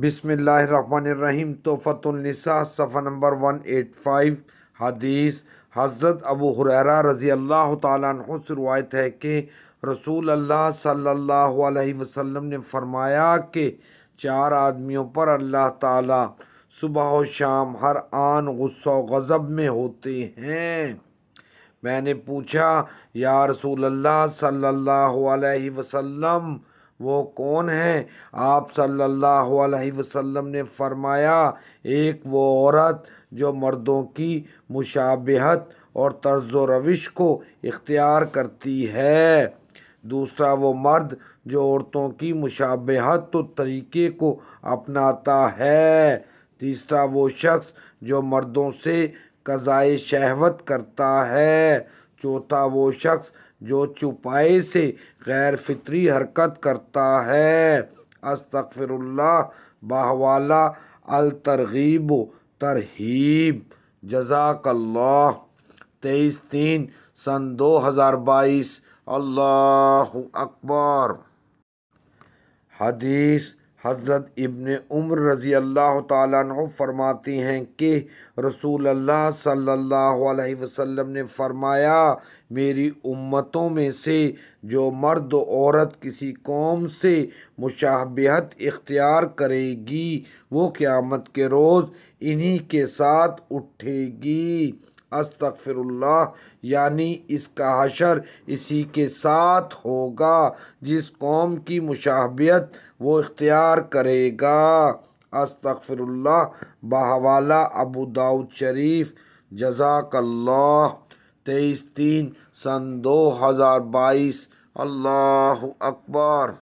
बिसमीम तोहफ़तुलनसा सफ़ा number one eight five हदीस हज़रत अबू हुररा रज़ी अल्लाह तु से रवायत है कि रसूल अल्लाह सल्लल्लाहु अलैहि वसल्लम ने फरमाया कि चार आदमियों पर अल्लाह ताला सुबह और शाम हर आन गुस्सा गज़ब में होते हैं मैंने पूछा या रसूल अल्लाह सल्लल्लाहु अलैहि वसल्लम वो कौन है आप सल्लल्लाहु अलैहि वसल्लम ने फरमाया एक वो औरत जो मर्दों की मुशाबहत और तर्ज रविश को इख्तियार करती है दूसरा वो मर्द जो औरतों की मुशाबहत तो तरीके को अपनाता है तीसरा वो शख्स जो मर्दों से कज़ाए शहवत करता है चौथा वो शख्स जो छुपाए से गैर फितरी हरकत करता है अस्तफ़िरल्ला बाहवाला अलतरगीब तरहीब जजाकल्ला तेईस तीन सन दो हज़ार बाईस अल्लाह अकबर हदीस हज़रत इबन उम्र रज़ी अल्लाह तु फरमाती हैं कि रसूल अल्लाह सल्लल्लाहु अलैहि वसल्लम ने फ़रमाया मेरी उम्मतों में से जो मर्द औरत किसी कौम से मुशाबहत इख्तियार करेगी वो क़्यामत के रोज़ इन्हीं के साथ उठेगी अस्तफ़िरुल्लाह यानी इसका हशर इसी के साथ होगा जिस कौम की मुशाबत वो इख्तियार करेगा अस्तफ़िरुल्लाह बहवाला अबू दाऊद शरीफ जजाकल्ला तेईस तीन सन 2022 अल्लाह अकबर